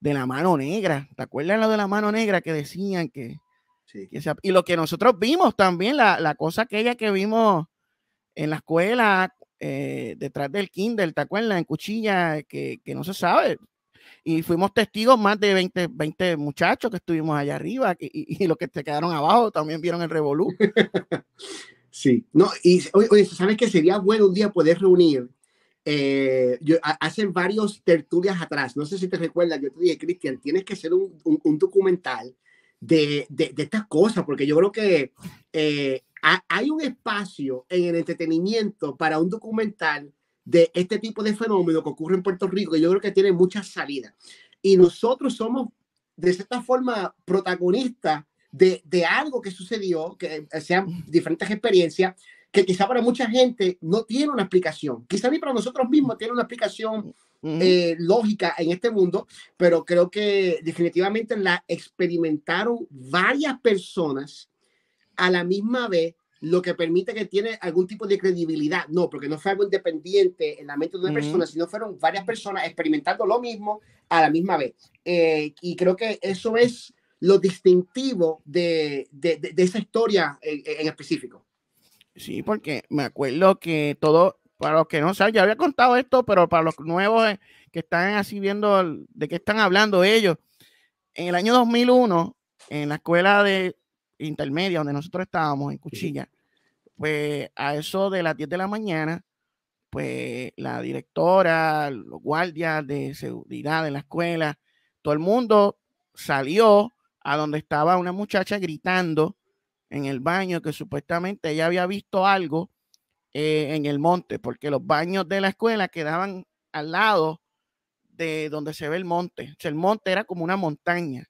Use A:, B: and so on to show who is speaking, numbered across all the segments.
A: de la mano negra. ¿Te acuerdas lo de la mano negra que decían que... y lo que nosotros vimos también, la, la, cosa aquella que vimos en la escuela, eh, detrás del kinder, ¿te acuerdas? En cuchilla, eh, que, no se sabe. Y fuimos testigos más de 20, 20 muchachos que estuvimos allá arriba y, y, los que se quedaron abajo también vieron el revolú.
B: Sí, no, y oye, ¿sabes que sería bueno un día poder reunir eh, yo, hace varios tertulias atrás, no sé si te recuerdas, yo te dije, Cristian, tienes que hacer un, un, documental de, de, estas cosas, porque yo creo que eh, hay un espacio en el entretenimiento para un documental de este tipo de fenómeno que ocurre en Puerto Rico, que yo creo que tiene muchas salidas. Y nosotros somos, de cierta forma, protagonistas de, de algo que sucedió, que sean diferentes experiencias, que quizá para mucha gente no tiene una explicación. Quizá ni para nosotros mismos tiene una explicación eh, lógica en este mundo, pero creo que definitivamente la experimentaron varias personas a la misma vez, lo que permite que tiene algún tipo de credibilidad. No, porque no fue algo independiente en la mente de una persona, sino fueron varias personas experimentando lo mismo a la misma vez. Eh, y creo que eso es lo distintivo de, esa historia en específico.
A: Sí, porque me acuerdo que todo, para los que no saben, ya había contado esto, pero para los nuevos eh, que están así viendo de qué están hablando ellos, en el año 2001, en la escuela de intermedia donde nosotros estábamos, en Cuchilla, pues a eso de las 10 de la mañana, pues la directora, los guardias de seguridad de la escuela, todo el mundo salió a donde estaba una muchacha gritando en el baño que supuestamente ella había visto algo eh, en el monte, porque los baños de la escuela quedaban al lado de donde se ve el monte. el monte era como una montaña.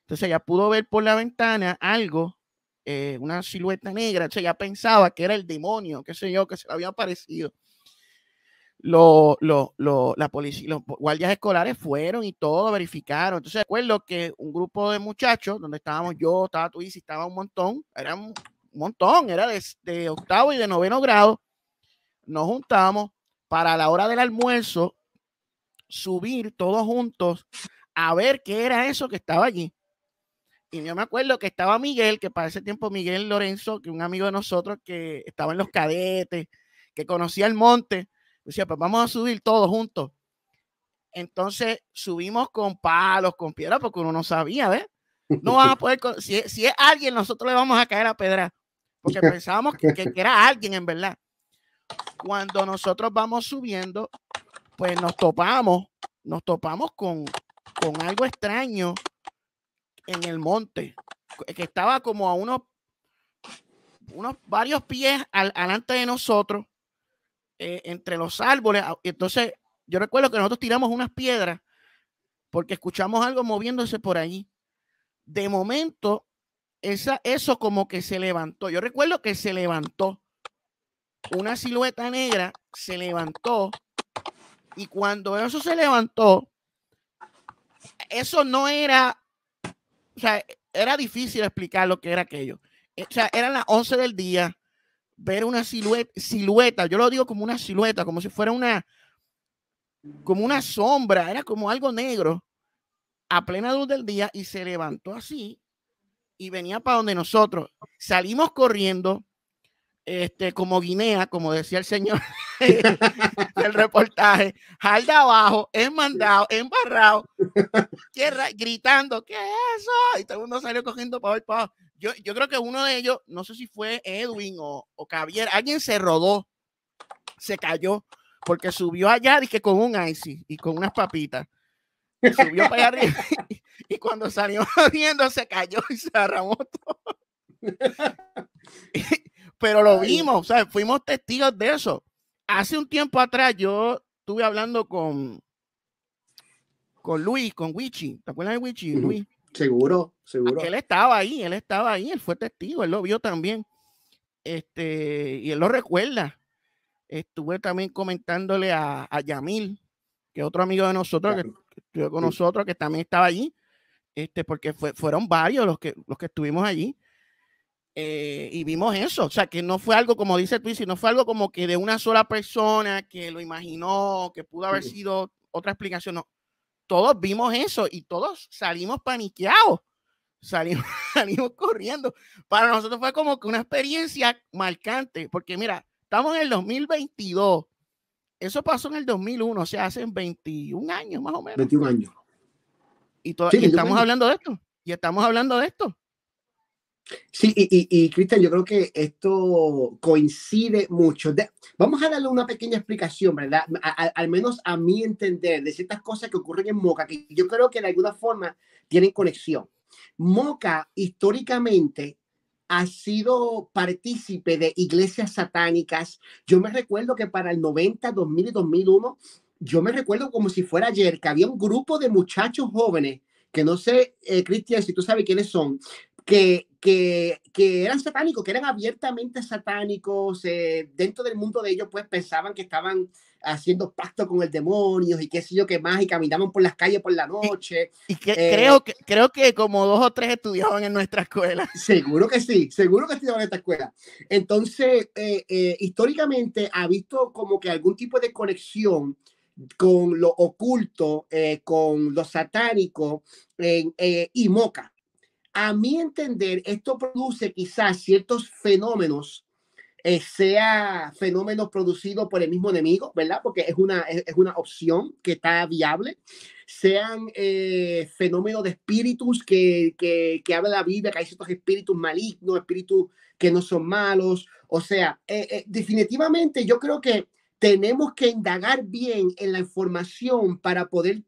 A: Entonces ella pudo ver por la ventana algo, eh, una silueta negra. ella pensaba que era el demonio, qué sé yo, que se le había aparecido los, la policía, guardias escolares fueron y todo verificaron. Entonces, recuerdo que un grupo de muchachos, donde estábamos yo, estaba tu y estaba un montón, era un montón, era de, octavo y de noveno grado, nos juntamos para la hora del almuerzo subir todos juntos a ver qué era eso que estaba allí. Y yo me acuerdo que estaba Miguel, que para ese tiempo Miguel Lorenzo, que un amigo de nosotros que estaba en los cadetes, que conocía el monte, decía, pues vamos a subir todos juntos. Entonces subimos con palos, con piedras, porque uno no sabía, ¿ves? No vamos a poder, si, es alguien, nosotros le vamos a caer a pedra, porque pensábamos que, era alguien en verdad. Cuando nosotros vamos subiendo, pues nos topamos, nos topamos con, con algo extraño en el monte, que estaba como a unos, unos varios pies al, de nosotros eh, entre los árboles. Entonces, yo recuerdo que nosotros tiramos unas piedras porque escuchamos algo moviéndose por allí. De momento, esa, eso como que se levantó. Yo recuerdo que se levantó. Una silueta negra se levantó. Y cuando eso se levantó, eso no era, o sea, era difícil explicar lo que era aquello. Eh, o sea, eran las 11 del día, ver una silueta, silueta, yo lo digo como una silueta, como si fuera una, como una sombra, era como algo negro a plena luz del día y se levantó así y venía para donde nosotros. Salimos corriendo, este, como Guinea, como decía el señor del reportaje, de abajo, enmandado, embarrado, tierra, gritando, ¿qué es eso? Y todo el mundo salió cogiendo pa, hoy, pa yo, creo que uno de ellos, no sé si fue Edwin o, o Javier, alguien se rodó, se cayó, porque subió allá, que con un icy y con unas papitas. Y subió para allá arriba y, cuando salió viendo se cayó y se arramó todo. Pero lo vimos, o sea, fuimos testigos de eso. Hace un tiempo atrás yo estuve hablando con, con Luis, con Wichi. ¿Te acuerdas de Wichi, Luis?
B: Seguro, ah, seguro. Él
A: estaba ahí, él estaba ahí, él fue testigo, él lo vio también. Este, y él lo recuerda. Estuve también comentándole a, Yamil, que otro amigo de nosotros que, estuvo con nosotros, que también estaba allí, este, porque fue, fueron varios los que, los que estuvimos allí. Eh, y vimos eso, o sea, que no fue algo como dice Twitch, no fue algo como que de una sola persona que lo imaginó, que pudo haber sido otra explicación, no, todos vimos eso y todos salimos paniqueados, salimos, salimos corriendo. Para nosotros fue como que una experiencia marcante, porque mira, estamos en el 2022. Eso pasó en el 2001, o sea, hace 21 años más o menos. 21 años. Y, estamos hablando de esto. Y estamos hablando de esto. Sí,
B: y, y, Cristian, yo creo que esto coincide mucho. vamos a darle una pequeña explicación, ¿verdad? al menos a mi entender, de ciertas cosas que ocurren en Moca, que yo creo que de alguna forma tienen conexión. Moca históricamente ha sido partícipe de iglesias satánicas. Yo me recuerdo que para el 90, 2000 y 2001, yo me recuerdo como si fuera ayer, que había un grupo de muchachos jóvenes que no sé, eh, Cristian, si tú sabes quiénes son, que, que, que eran satánicos, que eran abiertamente satánicos, eh, dentro del mundo de ellos pues pensaban que estaban haciendo pacto con el demonio y qué sé yo qué más, y caminaban por las calles por la noche. Y, que, eh. creo, que, creo que como dos o tres estudiaban en nuestra escuela. Seguro que sí, seguro que estudiaban en esta escuela. Entonces, eh, históricamente ha visto como que algún tipo de conexión con lo oculto, con lo satánico y moca. A mi entender, esto produce quizás ciertos fenómenos, eh, sea fenómenos producidos por el mismo enemigo, ¿verdad? Porque es una, es, una opción que está viable, sean eh, fenómenos de espíritus que, que, que habla la Biblia, que hay ciertos espíritus malignos, espíritus que no son malos. O sea, eh, definitivamente yo creo que tenemos que indagar bien en la información para poder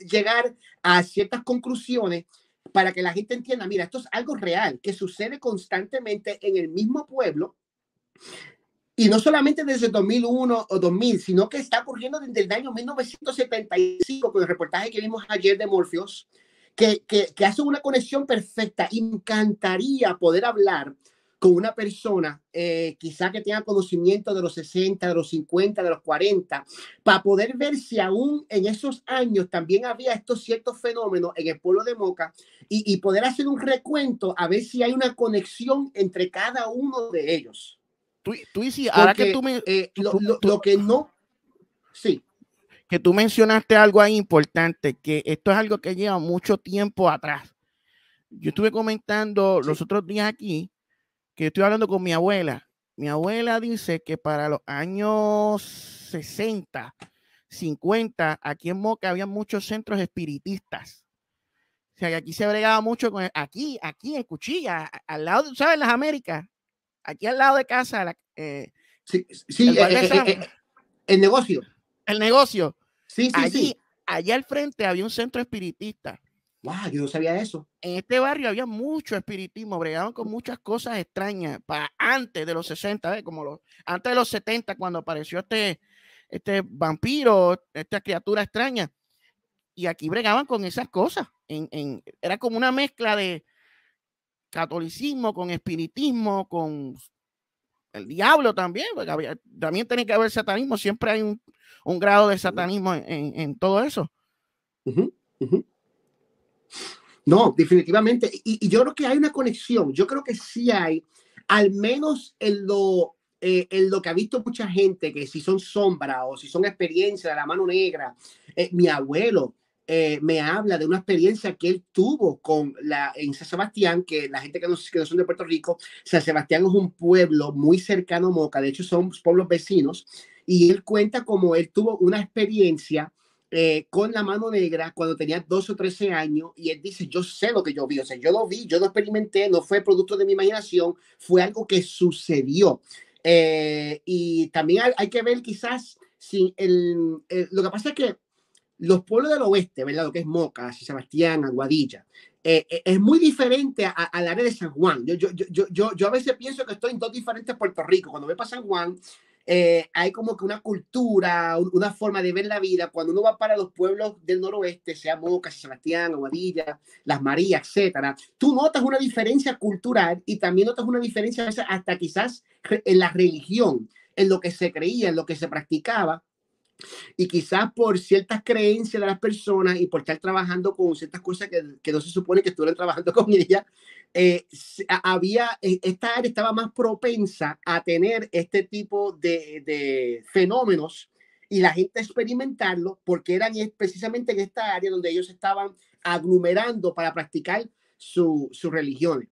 B: llegar a ciertas conclusiones para que la gente entienda, mira, esto es algo real que sucede constantemente en el mismo pueblo y no solamente desde 2001 o 2000, sino que está ocurriendo desde el año 1975 con el reportaje que vimos ayer de Morpheus, que, hace una conexión perfecta. encantaría poder hablar con una persona eh, quizá que tenga conocimiento de los 60, de los 50, de los 40, para poder ver si aún en esos años también había estos ciertos fenómenos en el pueblo de Moca y, poder hacer un recuento a ver si hay una conexión entre cada uno de ellos. Tú, tú ahora que tú me... Eh, lo,
A: que no... Sí que tú mencionaste algo ahí importante, que esto es algo que lleva mucho tiempo atrás. Yo estuve comentando los otros días aquí que estoy hablando con mi abuela. Mi abuela dice que para los años 60, 50, aquí en Moca había muchos centros espiritistas. O sea, que aquí se bregaba mucho con aquí, aquí en Cuchilla, al lado, ¿sabes? Las Américas, aquí al lado de casa. Eh, sí, eh, eh, el, negocio. El negocio. Sí, sí, allí, Allá al frente había un centro espiritista. Wow, ah, yo no sabía eso. En este barrio había mucho espiritismo, bregaban con muchas cosas extrañas para antes de los 60, ¿eh? como los, antes de los 70, cuando apareció este, este vampiro, esta criatura extraña. Y aquí bregaban con esas cosas. En, en, era como una mezcla de catolicismo con espiritismo, con el diablo también, también tiene que haber satanismo, siempre hay un, un grado de satanismo en, en todo eso.
B: Uh no, definitivamente. Y, yo creo que hay una conexión. Yo creo que sí hay, al menos en lo, eh, lo que ha visto mucha gente, que si son sombra o si son experiencia de la mano negra. Eh, mi abuelo eh, me habla de una experiencia que él tuvo con la, en San Sebastián, que la gente que no, que no son de Puerto Rico, San Sebastián es un pueblo muy cercano a Moca, de hecho son pueblos vecinos, y él cuenta como él tuvo una experiencia eh, con la mano negra cuando tenía 12 o 13 años y él dice, yo sé lo que yo vi, o sea, yo lo vi, yo lo experimenté, no fue producto de mi imaginación, fue algo que sucedió. Eh, y también hay, que ver quizás si el, lo que pasa es que los pueblos del oeste, ¿verdad? Lo que es Moca, San Sebastián, Aguadilla, eh, es muy diferente al área de San Juan. Yo, yo, yo, yo, a veces pienso que estoy en dos diferentes Puerto Rico. Cuando voy para San Juan, eh, hay como que una cultura, una forma de ver la vida. Cuando uno va para los pueblos del noroeste, sea Moca, Sebastián, Aguadilla, Las Marías, etcétera, tú notas una diferencia cultural y también notas una diferencia hasta quizás en la religión, en lo que se creía, en lo que se practicaba. Y quizás por ciertas creencias de las personas y por estar trabajando con ciertas cosas que, que no se supone que estuvieran trabajando con ellas, eh, había, e, esta área estaba más propensa a tener este tipo de, fenómenos y la gente experimentarlo porque eran precisamente en esta área donde ellos estaban aglomerando para practicar sus su religiones.